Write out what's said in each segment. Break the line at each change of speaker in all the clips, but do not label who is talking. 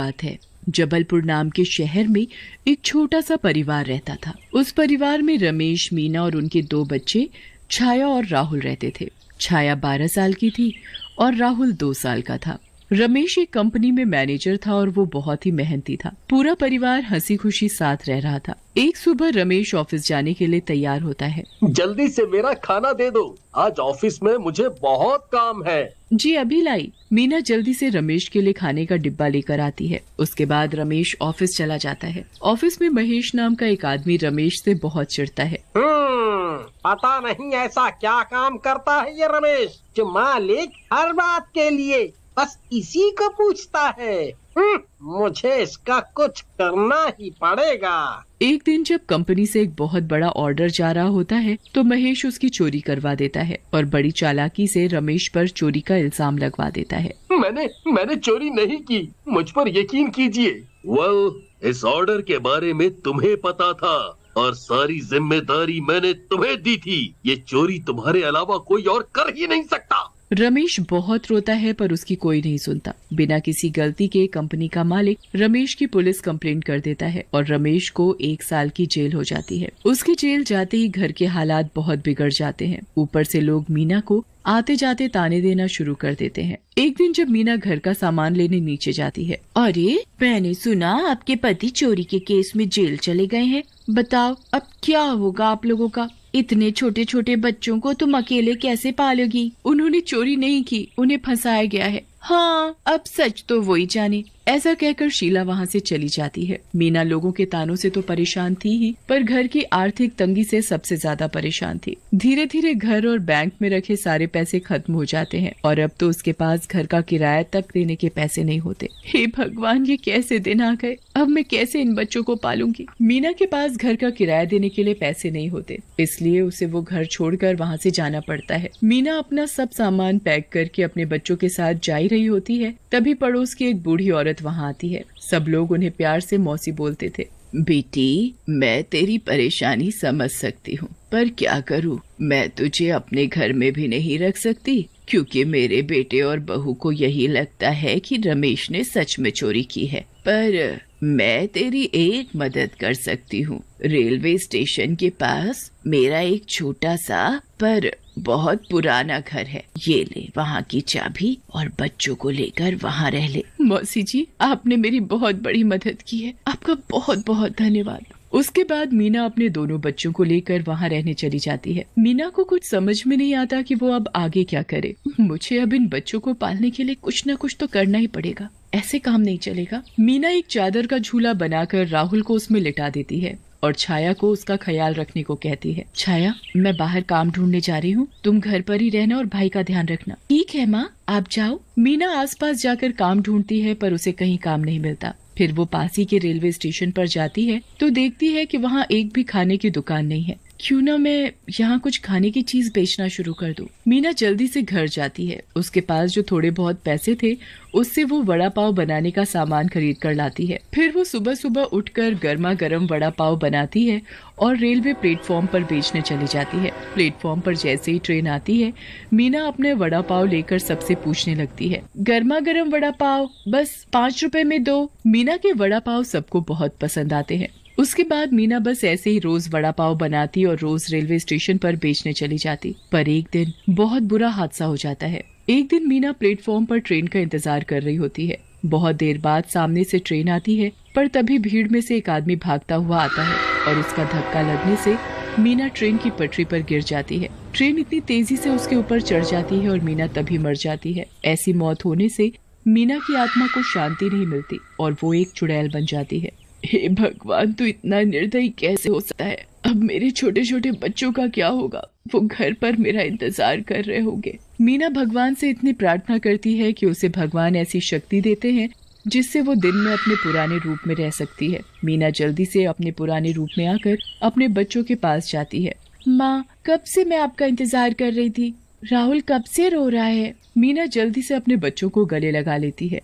बात है जबलपुर नाम के शहर में एक छोटा सा परिवार रहता था उस परिवार में रमेश मीना और उनके दो बच्चे छाया और राहुल रहते थे छाया बारह साल की थी और राहुल दो साल का था रमेश एक कंपनी में मैनेजर था और वो बहुत ही मेहनती था पूरा परिवार हंसी खुशी साथ रह रहा था एक सुबह रमेश ऑफिस जाने के लिए तैयार होता है
जल्दी से मेरा खाना दे दो आज ऑफिस में मुझे
बहुत काम है जी अभी लाई मीना जल्दी से रमेश के लिए खाने का डिब्बा लेकर आती है उसके बाद रमेश ऑफिस चला जाता है ऑफिस में महेश नाम का एक आदमी रमेश से बहुत चिड़ता है
हम्म, पता नहीं ऐसा क्या काम करता है ये रमेश जो मालिक हर बात के लिए बस इसी को पूछता है हम्म, मुझे इसका कुछ करना ही पड़ेगा
एक दिन जब कंपनी से एक बहुत बड़ा ऑर्डर जा रहा होता है तो महेश उसकी चोरी करवा देता है और बड़ी चालाकी से रमेश पर चोरी का इल्जाम लगवा देता है
मैंने मैंने चोरी नहीं की मुझ पर यकीन कीजिए वेल well, इस ऑर्डर के बारे में तुम्हें पता था और सारी जिम्मेदारी मैंने तुम्हें दी थी ये चोरी तुम्हारे अलावा कोई और कर ही नहीं सकता
रमेश बहुत रोता है पर उसकी कोई नहीं सुनता बिना किसी गलती के कंपनी का मालिक रमेश की पुलिस कंप्लेंट कर देता है और रमेश को एक साल की जेल हो जाती है उसके जेल जाते ही घर के हालात बहुत बिगड़ जाते हैं ऊपर से लोग मीना को आते जाते ताने देना शुरू कर देते हैं एक दिन जब मीना घर का सामान लेने नीचे जाती है अरे मैंने सुना आपके पति चोरी के केस में जेल चले गए हैं बताओ अब क्या होगा आप लोगों का इतने छोटे छोटे बच्चों को तुम अकेले कैसे पालोगी उन्होंने चोरी नहीं की उन्हें फंसाया गया है हाँ अब सच तो वही जाने ऐसा कहकर शीला वहाँ से चली जाती है मीना लोगों के तानों से तो परेशान थी ही पर घर की आर्थिक तंगी से सबसे ज्यादा परेशान थी धीरे धीरे घर और बैंक में रखे सारे पैसे खत्म हो जाते हैं और अब तो उसके पास घर का किराया तक देने के पैसे नहीं होते हे भगवान ये कैसे दिन आ गए अब मैं कैसे इन बच्चों को पालूंगी मीना के पास घर का किराया देने के लिए पैसे नहीं होते इसलिए उसे वो घर छोड़कर वहाँ से जाना पड़ता है मीना अपना सब सामान पैक करके अपने बच्चों के साथ जा ही रही होती है तभी पड़ोस की एक बूढ़ी औरत औरत वहाँ आती है सब लोग उन्हें प्यार से मौसी बोलते थे बेटी मैं तेरी परेशानी समझ सकती हूँ पर क्या करूँ मैं तुझे अपने घर में भी नहीं रख सकती क्योंकि मेरे बेटे और बहू को यही लगता है कि रमेश ने सच में चोरी की है पर मैं तेरी एक मदद कर सकती हूँ रेलवे स्टेशन के पास मेरा एक छोटा सा पर बहुत पुराना घर है ये ले वहाँ की चाबी और बच्चों को लेकर वहाँ रह ले मौसी जी आपने मेरी बहुत बड़ी मदद की है आपका बहुत बहुत धन्यवाद उसके बाद मीना अपने दोनों बच्चों को लेकर वहाँ रहने चली जाती है मीना को कुछ समझ में नहीं आता कि वो अब आगे क्या करे मुझे अब इन बच्चों को पालने के लिए कुछ न कुछ तो करना ही पड़ेगा ऐसे काम नहीं चलेगा मीना एक चादर का झूला बनाकर राहुल को उसमें लिटा देती है और छाया को उसका ख्याल रखने को कहती है छाया मैं बाहर काम ढूंढने जा रही हूँ तुम घर पर ही रहना और भाई का ध्यान रखना ठीक है माँ आप जाओ मीना आसपास जाकर काम ढूंढती है पर उसे कहीं काम नहीं मिलता फिर वो पासी के रेलवे स्टेशन पर जाती है तो देखती है कि वहाँ एक भी खाने की दुकान नहीं है क्यों ना मैं यहाँ कुछ खाने की चीज बेचना शुरू कर दूँ मीना जल्दी से घर जाती है उसके पास जो थोड़े बहुत पैसे थे उससे वो वड़ा पाव बनाने का सामान खरीद कर लाती है फिर वो सुबह सुबह उठकर गर्मा गर्म वड़ा पाव बनाती है और रेलवे प्लेटफॉर्म पर बेचने चली जाती है प्लेटफॉर्म पर जैसे ही ट्रेन आती है मीना अपने वड़ा पाव लेकर सबसे पूछने लगती है गर्मा गर्म वड़ा पाव बस पाँच रुपए में दो मीना के वड़ा पाव सबको बहुत पसंद आते हैं उसके बाद मीना बस ऐसे ही रोज वड़ा पाव बनाती और रोज रेलवे स्टेशन पर बेचने चली जाती पर एक दिन बहुत बुरा हादसा हो जाता है एक दिन मीना प्लेटफॉर्म पर ट्रेन का इंतजार कर रही होती है बहुत देर बाद सामने से ट्रेन आती है पर तभी भीड़ में से एक आदमी भागता हुआ आता है और उसका धक्का लगने से मीना ट्रेन की पटरी पर गिर जाती है ट्रेन इतनी तेजी से उसके ऊपर चढ़ जाती है और मीना तभी मर जाती है ऐसी मौत होने से मीना की आत्मा को शांति नहीं मिलती और वो एक चुड़ैल बन जाती है हे भगवान तू इतना निर्दयी कैसे हो सकता है अब मेरे छोटे छोटे बच्चों का क्या होगा वो घर पर मेरा इंतजार कर रहे होंगे मीना भगवान से इतनी प्रार्थना करती है कि उसे भगवान ऐसी शक्ति देते हैं जिससे वो दिन में अपने पुराने रूप में रह सकती है मीना जल्दी से अपने पुराने रूप में आकर अपने बच्चों के पास जाती है माँ कब से मैं आपका इंतजार कर रही थी राहुल कब से रो रहा है मीना जल्दी से अपने बच्चों को गले लगा लेती है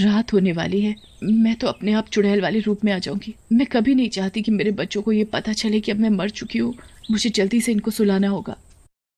रात होने वाली है मैं तो अपने आप चुड़ैल वाले रूप में आ जाऊंगी मैं कभी नहीं चाहती कि मेरे बच्चों को ये पता चले कि अब मैं मर चुकी हूँ मुझे जल्दी से इनको सुलाना होगा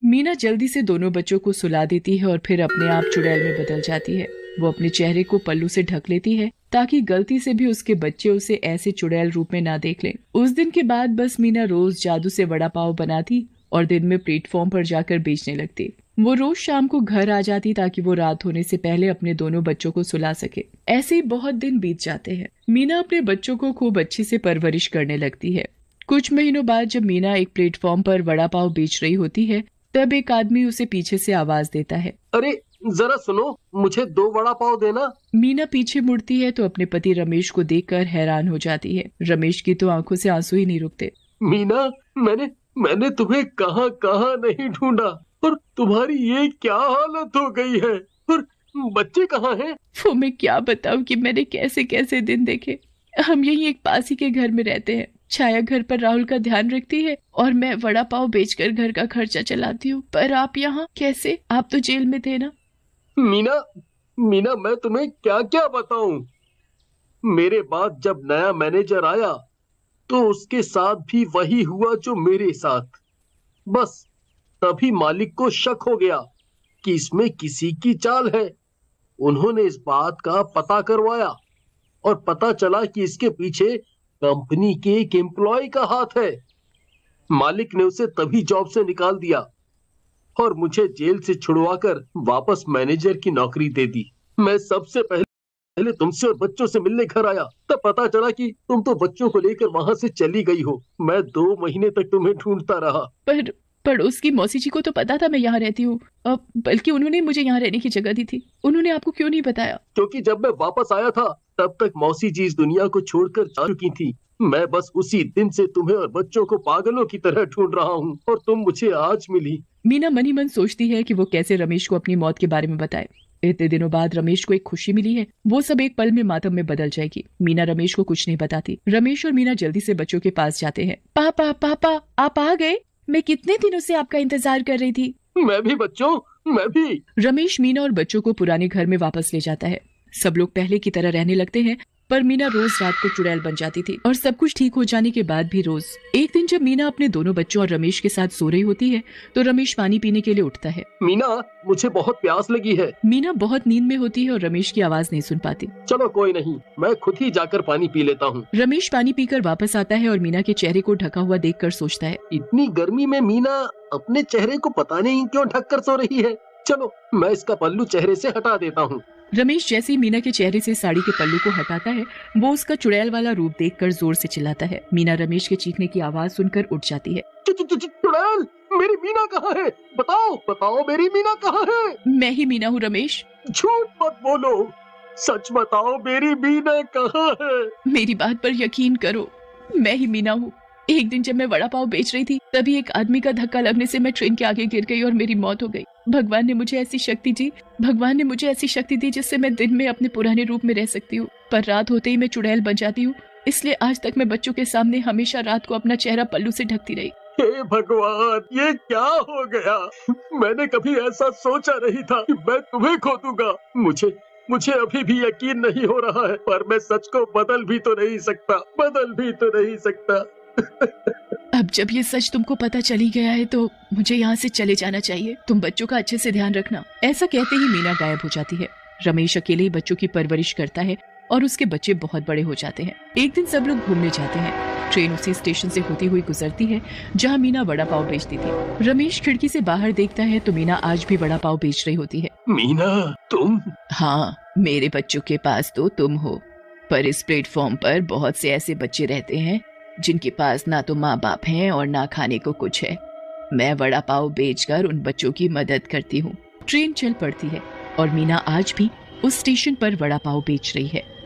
मीना जल्दी से दोनों बच्चों को सुला देती है और फिर अपने आप चुड़ैल में बदल जाती है वो अपने चेहरे को पल्लू से ढक लेती है ताकि गलती से भी उसके बच्चे उसे ऐसे चुड़ैल रूप में ना देख लें उस दिन के बाद बस मीना रोज जादू से वड़ा पाव बनाती और दिन में प्लेटफॉर्म पर जाकर बेचने लगती वो रोज शाम को घर आ जाती ताकि वो रात होने से पहले अपने दोनों बच्चों को सुला सके ऐसे ही बहुत दिन बीत जाते हैं मीना अपने बच्चों को खूब अच्छे से परवरिश करने लगती है कुछ महीनों बाद जब मीना एक प्लेटफॉर्म पर वड़ा पाव बेच रही होती है तब एक आदमी उसे पीछे से आवाज देता है
अरे जरा सुनो मुझे दो वड़ा पाव देना
मीना पीछे मुड़ती है तो अपने पति रमेश को देखकर हैरान हो जाती है रमेश की तो आंखों से आंसू ही नहीं रुकते मीना
मैंने मैंने तुम्हें कहा नहीं ढूंढा पर तुम्हारी ये क्या हालत
हो गई है पर बच्चे कहाँ हैं वो मैं क्या बताऊँ कि मैंने कैसे कैसे दिन देखे हम यही एक पासी के घर में रहते हैं छाया घर पर राहुल का ध्यान रखती है और मैं वड़ा पाव बेचकर घर का खर्चा चलाती हूँ पर आप यहाँ कैसे आप तो जेल में थे ना मीना मीना मैं तुम्हें क्या क्या बताऊं
मेरे बाद जब नया मैनेजर आया तो उसके साथ भी वही हुआ जो मेरे साथ बस तभी मालिक को शक हो गया कि इसमें किसी की चाल है उन्होंने इस बात का पता करवाया और पता चला कि इसके पीछे कंपनी के एक एम्प्लॉय का हाथ है मालिक ने उसे तभी जॉब से निकाल दिया और मुझे जेल से छुड़वाकर वापस मैनेजर की नौकरी दे दी मैं सबसे पहले पहले तुमसे और बच्चों से मिलने घर आया तब पता चला कि तुम तो बच्चों को लेकर वहां से चली गई हो मैं दो महीने तक तुम्हें
ढूंढता रहा पर पर उसकी मौसी जी को तो पता था मैं यहाँ रहती हूँ बल्कि उन्होंने मुझे यहाँ रहने की जगह दी थी उन्होंने आपको क्यों नहीं बताया
क्योंकि जब मैं वापस आया था तब तक मौसी जी इस दुनिया को छोड़कर जा चुकी थी मैं बस उसी दिन से तुम्हें और बच्चों को पागलों की तरह ढूंढ रहा हूँ और तुम मुझे आज मिली
मीना मनी मन सोचती है कि वो कैसे रमेश को अपनी मौत के बारे में बताए इतने दिनों बाद रमेश को एक खुशी मिली है वो सब एक पल में मातम में बदल जाएगी मीना रमेश को कुछ नहीं बताती रमेश और मीना जल्दी से बच्चों के पास जाते हैं पापा पापा आप आ गए मैं कितने दिनों से आपका इंतजार कर रही थी मैं भी बच्चों मैं भी रमेश मीना और बच्चों को पुराने घर में वापस ले जाता है सब लोग पहले की तरह रहने लगते हैं पर मीना रोज रात को चुड़ैल बन जाती थी और सब कुछ ठीक हो जाने के बाद भी रोज एक दिन जब मीना अपने दोनों बच्चों और रमेश के साथ सो रही होती है तो रमेश पानी पीने के लिए उठता है
मीना मुझे बहुत
प्यास लगी है मीना बहुत नींद में होती है और रमेश की आवाज नहीं सुन पाती
चलो कोई नहीं मैं खुद ही जाकर पानी पी लेता हूँ
रमेश पानी पीकर वापस आता है और मीना के चेहरे को ढका हुआ देख सोचता है इतनी गर्मी में मीना अपने चेहरे को पता नहीं क्यों ढक कर सो रही है चलो
मैं इसका पल्लू चेहरे से हटा देता हूँ
रमेश जैसे ही मीना के चेहरे से साड़ी के पल्लू को हटाता है वो उसका चुड़ैल वाला रूप देखकर जोर से चिल्लाता है मीना रमेश के चीखने की आवाज सुनकर उठ जाती है चुड़ैल मेरी मीना कहाँ है बताओ बताओ मेरी मीना कहाँ है मैं ही मीना हूँ रमेश झूठ मत बोलो सच बताओ मेरी मीना कहाँ है मेरी बात पर यकीन करो मैं ही मीना हूँ एक दिन जब मैं वड़ा पाव बेच रही थी तभी एक आदमी का धक्का लगने से मैं ट्रेन के आगे गिर गई और मेरी मौत हो गई भगवान ने मुझे ऐसी शक्ति दी भगवान ने मुझे ऐसी शक्ति दी जिससे मैं दिन में अपने पुराने रूप में रह सकती हूँ पर रात होते ही मैं चुड़ैल बन जाती हूँ इसलिए आज तक मैं बच्चों के सामने हमेशा रात को अपना चेहरा पल्लू से ढकती रही
हे भगवान ये क्या हो गया मैंने कभी ऐसा सोचा नहीं था कि मैं तुम्हें खो दूंगा मुझे मुझे अभी भी यकीन नहीं हो रहा है पर मैं सच को बदल भी तो नहीं सकता बदल भी तो नहीं सकता
अब जब ये सच तुमको पता चली गया है तो मुझे यहाँ से चले जाना चाहिए तुम बच्चों का अच्छे से ध्यान रखना ऐसा कहते ही मीना गायब हो जाती है रमेश अकेले ही बच्चों की परवरिश करता है और उसके बच्चे बहुत बड़े हो जाते हैं एक दिन सब लोग घूमने जाते हैं ट्रेन उसी स्टेशन से होती हुई गुजरती है जहाँ मीना बड़ा पाव बेचती थी रमेश खिड़की से बाहर देखता है तो मीना आज भी बड़ा पाव बेच रही होती है मीना तुम हाँ मेरे बच्चों के पास तो तुम हो पर इस प्लेटफॉर्म पर बहुत से ऐसे बच्चे रहते हैं जिनके पास ना तो माँ बाप हैं और ना खाने को कुछ है मैं वड़ा पाव बेचकर उन बच्चों की मदद करती हूँ ट्रेन चल पड़ती है और मीना आज भी उस स्टेशन पर वड़ा पाव बेच रही है